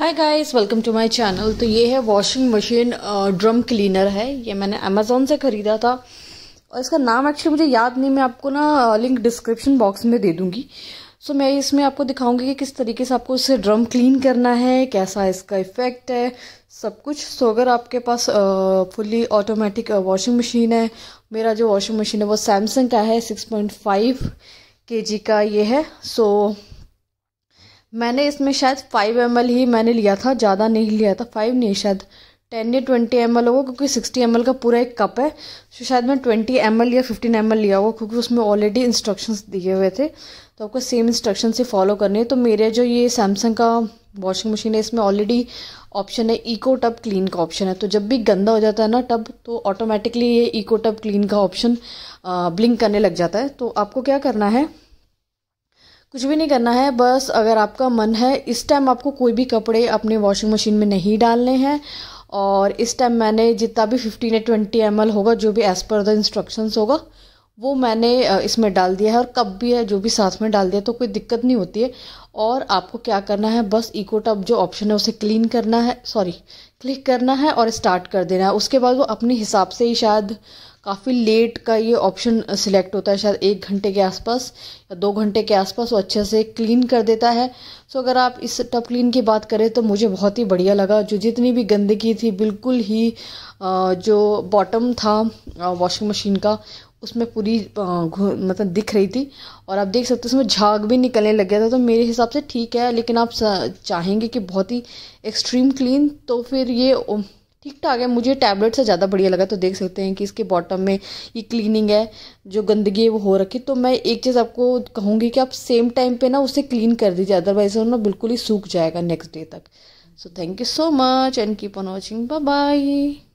hi guys welcome to my channel तो ये है वॉशिंग मशीन ड्रम क्लीनर है ये मैंने अमेजोन से ख़रीदा था और इसका नाम एक्चुअली मुझे याद नहीं मैं आपको ना लिंक डिस्क्रिप्शन बॉक्स में दे दूँगी सो so, मैं इसमें आपको दिखाऊंगी कि किस तरीके से आपको इससे ड्रम क्लीन करना है कैसा इसका इफ़ेक्ट है सब कुछ सो so, अगर आपके पास फुली ऑटोमेटिक वॉशिंग मशीन है मेरा जो वॉशिंग मशीन है वो सैमसंग का है सिक्स पॉइंट फाइव के जी का ये है सो so, मैंने इसमें शायद फाइव एम ही मैंने लिया था ज़्यादा नहीं लिया था फाइव नहीं शायद टेन या ट्वेंटी एम होगा क्योंकि सिक्सटी एम का पूरा एक कप है तो शायद मैं ट्वेंटी एम या फिफ्टीन एम लिया होगा क्योंकि उसमें ऑलरेडी इंस्ट्रक्शंस दिए हुए थे तो आपको सेम इंस्ट्रक्शन से फॉलो करनी है तो मेरे जो ये सैमसंग का वॉशिंग मशीन है इसमें ऑलरेडी ऑप्शन है इको टब क्लीन का ऑप्शन है तो जब भी गंदा हो जाता है ना टब तो ऑटोमेटिकली ये इको टब क्लीन का ऑप्शन ब्लिंक करने लग जाता है तो आपको क्या करना है कुछ भी नहीं करना है बस अगर आपका मन है इस टाइम आपको कोई भी कपड़े अपने वॉशिंग मशीन में नहीं डालने हैं और इस टाइम मैंने जितना भी फिफ्टीन या ट्वेंटी एम होगा जो भी एज़ पर द इंस्ट्रक्शंस होगा वो मैंने इसमें डाल दिया है और कप भी है जो भी साथ में डाल दिया तो कोई दिक्कत नहीं होती है और आपको क्या करना है बस इको टब जो ऑप्शन है उसे क्लीन करना है सॉरी क्लिक करना है और स्टार्ट कर देना है उसके बाद वो अपने हिसाब से ही शायद काफ़ी लेट का ये ऑप्शन सिलेक्ट होता है शायद एक घंटे के आसपास या दो घंटे के आसपास वो अच्छे से क्लीन कर देता है सो अगर आप इस टब क्लीन की बात करें तो मुझे बहुत ही बढ़िया लगा जो जितनी भी गंदगी थी बिल्कुल ही जो बॉटम था वॉशिंग मशीन का उसमें पूरी मतलब दिख रही थी और आप देख सकते हो उसमें झाग भी निकलने लग गया था तो मेरे हिसाब से ठीक है लेकिन आप चाहेंगे कि बहुत ही एक्सट्रीम क्लीन तो फिर ये ठीक ठाक है मुझे टैबलेट से ज़्यादा बढ़िया लगा तो देख सकते हैं कि इसके बॉटम में ये क्लीनिंग है जो गंदगी है वो हो रखी तो मैं एक चीज़ आपको कहूँगी कि आप सेम टाइम पे ना उसे क्लीन कर दीजिए अदरवाइज वो ना बिल्कुल ही सूख जाएगा नेक्स्ट डे तक so thank you so much and keep on watching bye bye